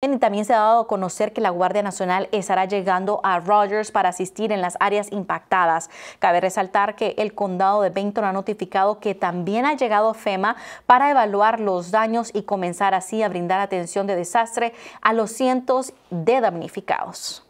Y también se ha dado a conocer que la Guardia Nacional estará llegando a Rogers para asistir en las áreas impactadas. Cabe resaltar que el condado de Benton ha notificado que también ha llegado FEMA para evaluar los daños y comenzar así a brindar atención de desastre a los cientos de damnificados.